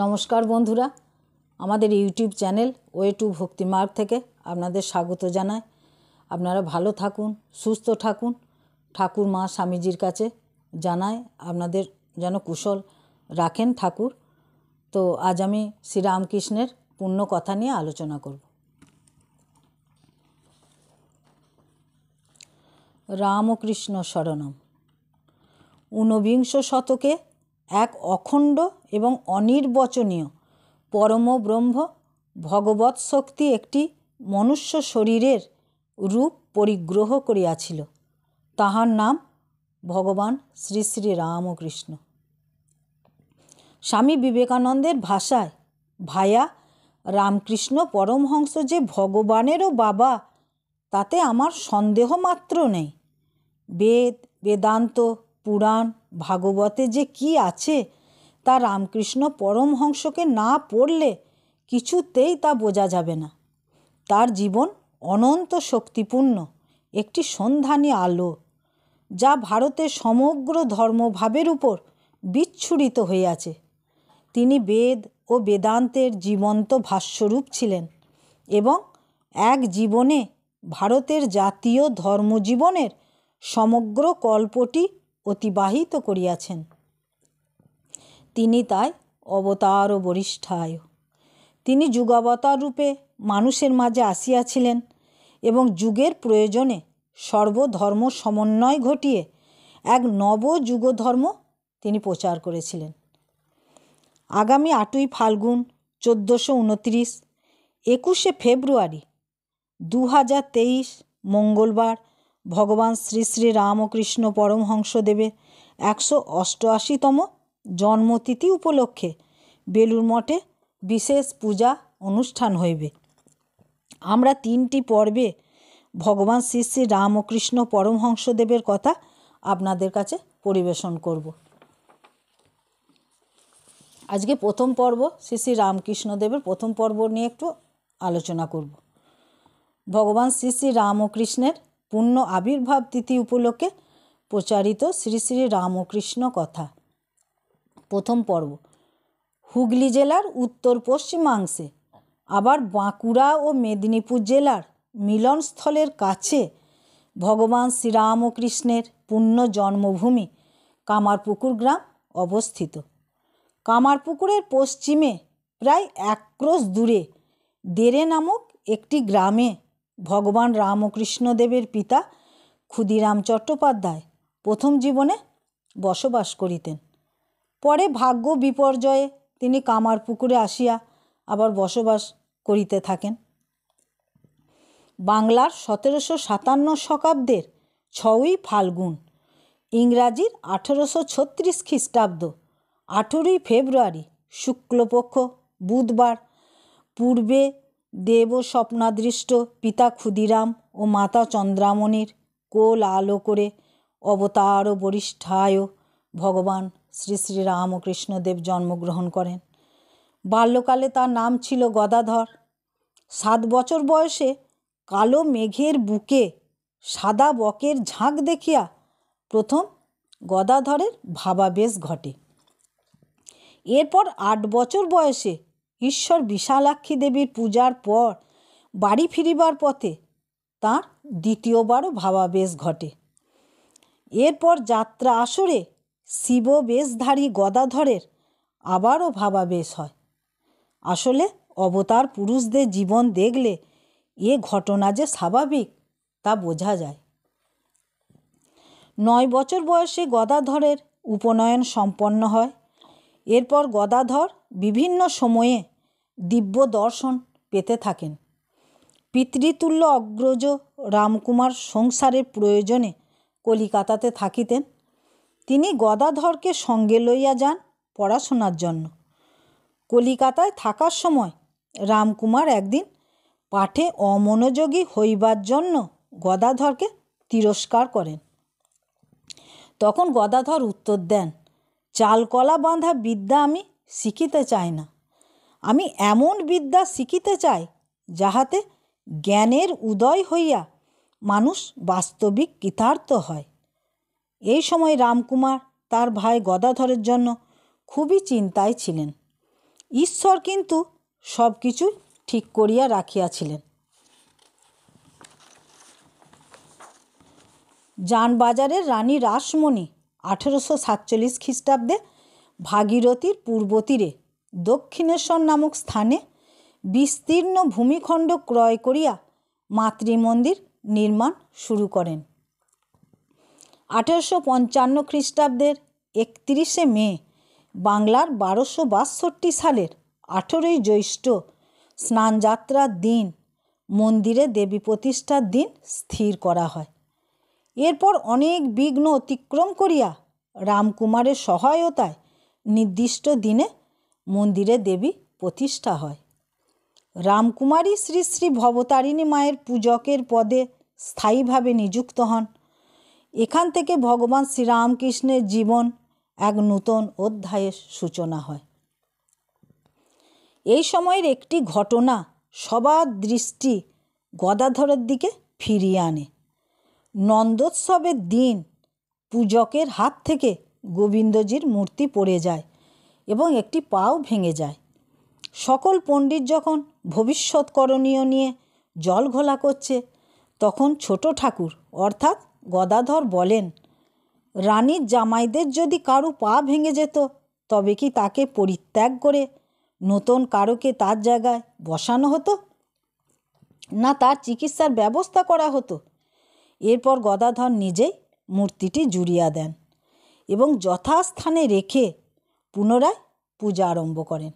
নমস্কার বন্ধুরা আমাদের YouTube channel way to Bhaktimarg থেকে আপনাদের স্বাগত জানায় আপনারা ভালো থাকুন সুস্থ থাকুন ঠাকুর মা স্বামীজির কাছে জানায় আপনাদের যেন কুশল রাখেন ঠাকুর তো আজ আমি শ্রীরামকৃষ্ণের পূর্ণ কথা নিয়ে আলোচনা করব রামকৃষ্ণ শরণম ঊনবিংশ শতকে এক অখণ্ড এবং অনির্বচনীয় পরম ব্রহ্ম ভগবৎ শক্তি একটি মনুষ্য শরীরের রূপ পরিগ্রহ করিয়াছিল তাহার নাম ভগবান শ্রী শ্রী রামকৃষ্ণ স্বামী বিবেকানন্দের ভাষায় ভায়া রামকৃষ্ণ পরমহংস যে ভগবানেরও বাবা তাতে আমার সন্দেহ মাত্র নেই বেদ বেদান্ত পুরাণ ভাগবতে যে কি আছে তা রামকৃষ্ণ পরমহংসকে না পড়লে কিছুতেই তা বোঝা যাবে না তার জীবন অনন্ত শক্তিপূর্ণ একটি সন্ধানী আলো যা ভারতের সমগ্র ধর্মভাবের উপর বিচ্ছুরিত হয়ে আছে তিনি বেদ ও বেদান্তের জীবন্ত ভাষ্যরূপ ছিলেন এবং এক জীবনে ভারতের জাতীয় ধর্মজীবনের সমগ্র কল্পটি অতিবাহিত করিয়াছেন তিনি তাই অবতার ও বরিষ্ঠায় তিনি যুগাবতার রূপে মানুষের মাঝে আসিয়াছিলেন এবং যুগের প্রয়োজনে সর্বধর্ম সমন্বয় ঘটিয়ে এক নব ধর্ম তিনি প্রচার করেছিলেন আগামী আটই ফাল্গুন চোদ্দোশো উনত্রিশ একুশে ফেব্রুয়ারি দু হাজার তেইশ মঙ্গলবার ভগবান শ্রী শ্রী রামকৃষ্ণ পরমহংসদেবের একশো অষ্টআশিতম জন্মতিথি উপলক্ষে বেলুর মঠে বিশেষ পূজা অনুষ্ঠান হইবে আমরা তিনটি পর্বে ভগবান শ্রী শ্রী রামকৃষ্ণ পরমহংসদেবের কথা আপনাদের কাছে পরিবেশন করব আজকে প্রথম পর্ব শ্রী শ্রী রামকৃষ্ণদেবের প্রথম পর্ব নিয়ে একটু আলোচনা করব ভগবান শ্রী শ্রী রামকৃষ্ণের পূর্ণ আবির্ভাব তিথি উপলক্ষে প্রচারিত শ্রী শ্রী রামকৃষ্ণ কথা প্রথম পর্ব হুগলি জেলার উত্তর পশ্চিমাংশে আবার বাঁকুড়া ও মেদিনীপুর জেলার মিলনস্থলের কাছে ভগবান শ্রীরামকৃষ্ণের পুণ্য জন্মভূমি কামারপুকুর গ্রাম অবস্থিত কামারপুকুরের পশ্চিমে প্রায় এক ক্রোশ দূরে দেরে নামক একটি গ্রামে ভগবান রামকৃষ্ণদেবের পিতা ক্ষুদিরাম চট্টোপাধ্যায় প্রথম জীবনে বসবাস করিতেন পরে ভাগ্য বিপর্যয়ে তিনি কামার পুকুরে আসিয়া আবার বসবাস করিতে থাকেন বাংলার সতেরোশো সাতান্ন শকাব্দের ছয়ই ফাল্গুন ইংরাজির আঠেরোশো ছত্রিশ খ্রিস্টাব্দ আঠেরোই ফেব্রুয়ারি শুক্লপক্ষ বুধবার পূর্বে দেব স্বপ্নাদৃষ্ট পিতা ক্ষুদিরাম ও মাতা চন্দ্রামণির কোল আলো করে অবতার ও বরিষ্ঠায় ভগবান শ্রী শ্রী রামকৃষ্ণদেব জন্মগ্রহণ করেন বাল্যকালে তার নাম ছিল গদাধর সাত বছর বয়সে কালো মেঘের বুকে সাদা বকের ঝাঁক দেখিয়া প্রথম গদাধরের ভাবাবেশ ঘটে এরপর আট বছর বয়সে ঈশ্বর বিশালাক্ষী দেবীর পূজার পর বাড়ি ফিরিবার পথে তাঁর দ্বিতীয়বারও ভাবাবেশ ঘটে এরপর যাত্রা আসরে শিব বেশধারী গদাধরের আবারও ভাবাবেশ হয় আসলে অবতার পুরুষদের জীবন দেখলে এ ঘটনা যে স্বাভাবিক তা বোঝা যায় নয় বছর বয়সে গদাধরের উপনয়ন সম্পন্ন হয় এরপর গদাধর বিভিন্ন সময়ে দিব্য দর্শন পেতে থাকেন পিতৃতুল্য অগ্রজ রামকুমার সংসারের প্রয়োজনে কলিকাতাতে থাকিতেন তিনি গদাধরকে সঙ্গে লইয়া যান পড়াশোনার জন্য কলিকাতায় থাকার সময় রামকুমার একদিন পাঠে অমনোযোগী হইবার জন্য গদাধরকে তিরস্কার করেন তখন গদাধর উত্তর দেন চালকলা বাঁধা বিদ্যা আমি শিখিতে চাই না আমি এমন বিদ্যা শিখিতে চাই যাহাতে জ্ঞানের উদয় হইয়া মানুষ বাস্তবিক কৃতার্থ হয় এই সময় রামকুমার তার ভাই গদাধরের জন্য খুবই চিন্তায় ছিলেন ঈশ্বর কিন্তু সব কিছু ঠিক করিয়া রাখিয়াছিলেন যানবাজারের রানী রাসমণি আঠেরোশো সাতচল্লিশ খ্রিস্টাব্দে ভাগীরথীর পূর্ব তীরে দক্ষিণেশ্বর নামক স্থানে বিস্তীর্ণ ভূমিখণ্ড ক্রয় করিয়া মাতৃমন্দির নির্মাণ শুরু করেন আঠেরোশো পঞ্চান্ন খ্রিস্টাব্দের একত্রিশে মে বাংলার বারোশো বাষট্টি সালের আঠেরোই জ্যৈষ্ঠ স্নানযাত্রার দিন মন্দিরে দেবী প্রতিষ্ঠার দিন স্থির করা হয় এরপর অনেক বিঘ্ন অতিক্রম করিয়া রামকুমারের সহায়তায় নির্দিষ্ট দিনে মন্দিরে দেবী প্রতিষ্ঠা হয় রামকুমারী শ্রী শ্রী ভবতারিণী মায়ের পূজকের পদে স্থায়ীভাবে নিযুক্ত হন এখান থেকে ভগবান শ্রীরামকৃষ্ণের জীবন এক নূতন অধ্যায়ের সূচনা হয় এই সময়ের একটি ঘটনা সবার দৃষ্টি গদাধরের দিকে ফিরিয়ে আনে নন্দোৎসবের দিন পূজকের হাত থেকে গোবিন্দজির মূর্তি পড়ে যায় এবং একটি পাও ভেঙে যায় সকল পণ্ডিত যখন ভবিষ্যৎ করণীয় নিয়ে জল ঘোলা করছে তখন ছোট ঠাকুর অর্থাৎ গদাধর বলেন রানীর জামাইদের যদি কারু পা ভেঙে যেত তবে কি তাকে পরিত্যাগ করে নতুন কারোকে তার জায়গায় বসানো হতো না তার চিকিৎসার ব্যবস্থা করা হতো এরপর গদাধর নিজেই মূর্তিটি জুড়িয়া দেন এবং যথাস্থানে রেখে পুনরায় পূজা আরম্ভ করেন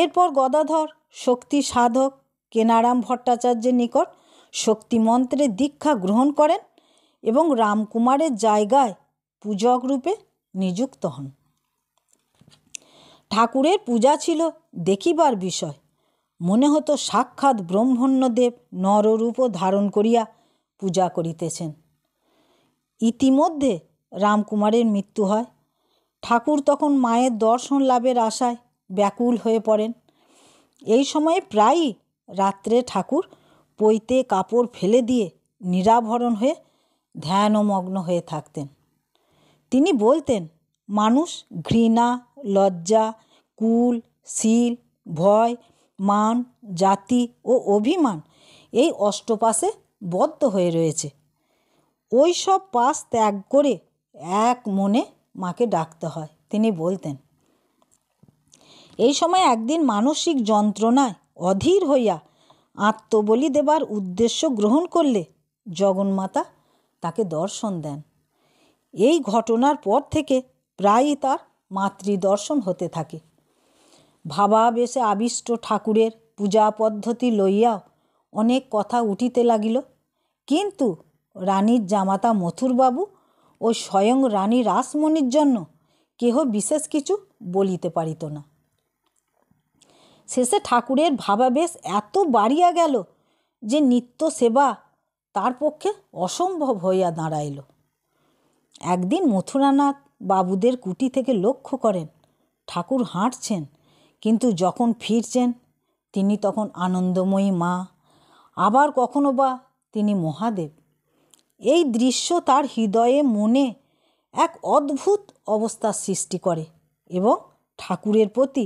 এরপর গদাধর শক্তি সাধক কেনারাম ভট্টাচার্যের নিকট শক্তি মন্ত্রে দীক্ষা গ্রহণ করেন এবং রামকুমারের জায়গায় পূজক রূপে নিযুক্ত হন ঠাকুরের পূজা ছিল দেখিবার বিষয় মনে হতো সাক্ষাৎ ব্রহ্মণ্যদেব নররূপও ধারণ করিয়া পূজা করিতেছেন ইতিমধ্যে রামকুমারের মৃত্যু হয় ঠাকুর তখন মায়ের দর্শন লাভের আশায় ব্যাকুল হয়ে পড়েন এই সময়ে প্রায়ই রাত্রে ঠাকুর পৈতে কাপড় ফেলে দিয়ে নিরাভরণ হয়ে ধ্যানমগ্ন হয়ে থাকতেন তিনি বলতেন মানুষ ঘৃণা লজ্জা কুল শীল ভয় মান জাতি ও অভিমান এই অষ্টপাশে বদ্ধ হয়ে রয়েছে ওই সব পাশ ত্যাগ করে এক মনে মাকে ডাকতে হয় তিনি বলতেন এই সময় একদিন মানসিক যন্ত্রণায় অধীর হইয়া আত্মবলি দেবার উদ্দেশ্য গ্রহণ করলে জগন্মাতা তাকে দর্শন দেন এই ঘটনার পর থেকে প্রায়ই তার মাতৃদর্শন হতে থাকে ভাবাবেশে আবিষ্ট ঠাকুরের পূজা পদ্ধতি লইয়াও অনেক কথা উঠিতে লাগিল কিন্তু রানীর জামাতা মথুরবাবু ও স্বয়ং রানী রাসমণির জন্য কেহ বিশেষ কিছু বলিতে পারিত না শেষে ঠাকুরের ভাবাবেশ এত বাড়িয়া গেল যে নিত্য সেবা তার পক্ষে অসম্ভব হইয়া দাঁড়াইল একদিন মথুরানাথ বাবুদের কুটি থেকে লক্ষ্য করেন ঠাকুর হাঁটছেন কিন্তু যখন ফিরছেন তিনি তখন আনন্দময়ী মা আবার কখনো বা তিনি মহাদেব এই দৃশ্য তার হৃদয়ে মনে এক অদ্ভুত অবস্থার সৃষ্টি করে এবং ঠাকুরের প্রতি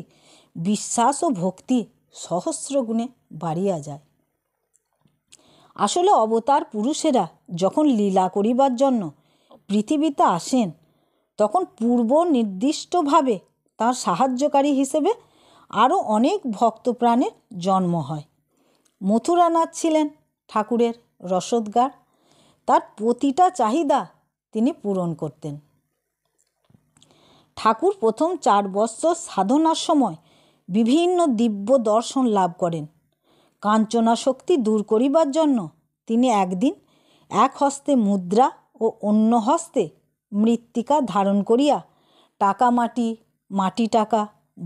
বিশ্বাস ও ভক্তি সহস্র গুণে বাড়িয়া যায় আসলে অবতার পুরুষেরা যখন লীলা করিবার জন্য পৃথিবীতে আসেন তখন পূর্ব নির্দিষ্টভাবে তার সাহায্যকারী হিসেবে আরও অনেক ভক্ত প্রাণের জন্ম হয় মথুরানাথ ছিলেন ঠাকুরের রসদগার তার প্রতিটা চাহিদা তিনি পূরণ করতেন ঠাকুর প্রথম চার বৎসর সাধনার সময় বিভিন্ন দিব্য দর্শন লাভ করেন কাঞ্চনা শক্তি দূর করিবার জন্য তিনি একদিন এক হস্তে মুদ্রা ও অন্য হস্তে মৃত্তিকা ধারণ করিয়া টাকা মাটি মাটি টাকা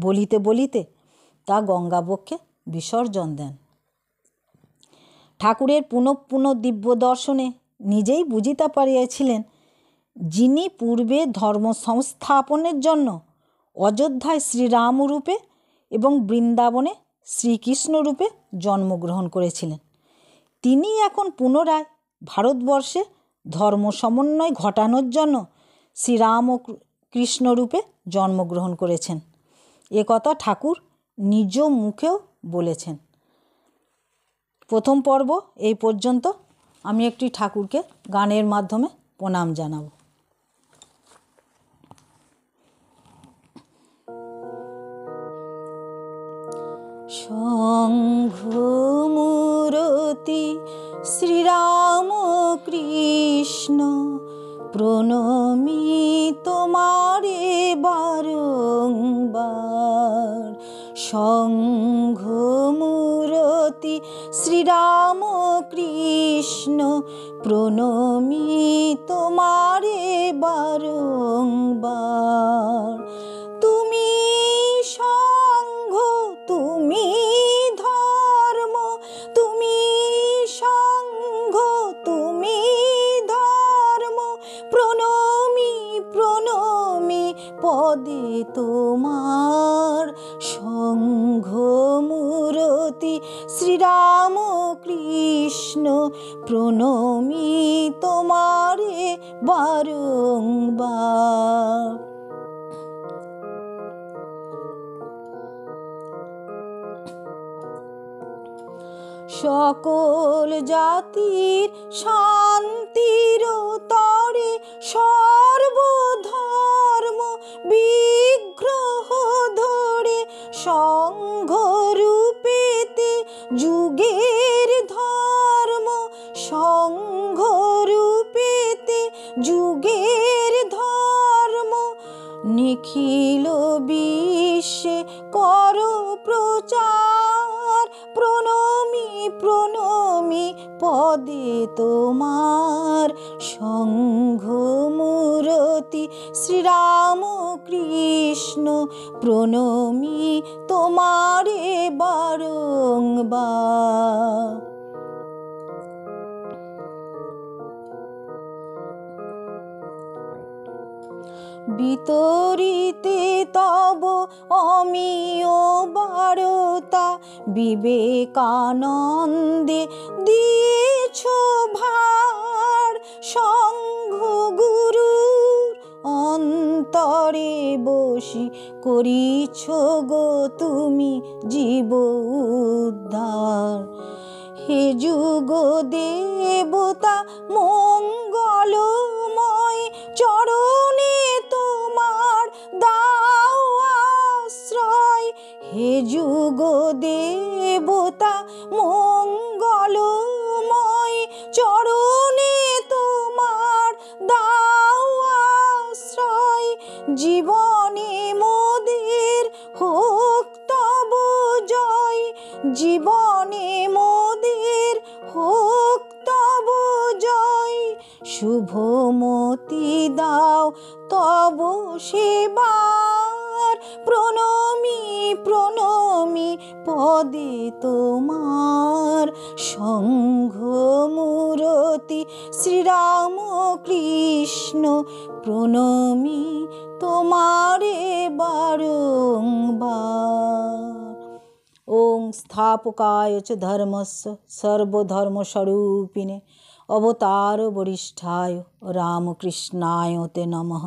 বলিতে বলিতে তা গঙ্গাবক্ষে বিসর্জন দেন ঠাকুরের পুনঃ পুনঃ দিব্য দর্শনে নিজেই বুঝিতে পারিয়াছিলেন যিনি পূর্বে ধর্ম সংস্থাপনের জন্য অযোধ্যায় শ্রীরামরূপে এবং বৃন্দাবনে শ্রীকৃষ্ণরূপে জন্মগ্রহণ করেছিলেন তিনি এখন পুনরায় ভারতবর্ষে ধর্ম সমন্বয় ঘটানোর জন্য শ্রীরাম ও কৃষ্ণরূপে জন্মগ্রহণ করেছেন এ কথা ঠাকুর নিজ মুখেও বলেছেন প্রথম পর্ব এই পর্যন্ত আমি একটি ঠাকুরকে গানের মাধ্যমে প্রণাম জানাবো শঙ্ঘমূরতি শ্রীরাম কৃষ্ণ প্রণমি তোমারে বারংবার সং রাম কৃষ্ণ প্রণমি তোমারে বারংবার সকল জাতির শান্তির তরে সর্বধর্ম বিগ্রহ ধরে সংঘ রূপেতে যুগের ধর্ম সংঘ রূপেতে যুগ অখিল বিশ্বে কর প্রচার প্রণমী প্রণমী পদে তোমার সংঘ মূরতি শ্রীরাম কৃষ্ণ প্রণমী তোমারে বারংবার ভিতরিতে তব অমিয় বারতা বিবেকানন্দে দিয়েছ ভার সংঘ গুরুর অন্তরে বসি করিছ গো তুমি জীব উদ্ধার হে যুগ দেবতা মঙ্গলময় চরণে তো যুগ দেবতা মঙ্গলময় চরণে তোমার দাও আশ্রয় জীবন যদি তোমার সঙ্ঘ মূরতি শ্রীরাম কৃষ্ণ প্রণমী তোমারে ওং স্থাপকায় চ ধর্মস্য সর্বধর্মস্বরূপিণে অবতার বরিষ্ঠায় রামকৃষ্ণায় তে নমঃ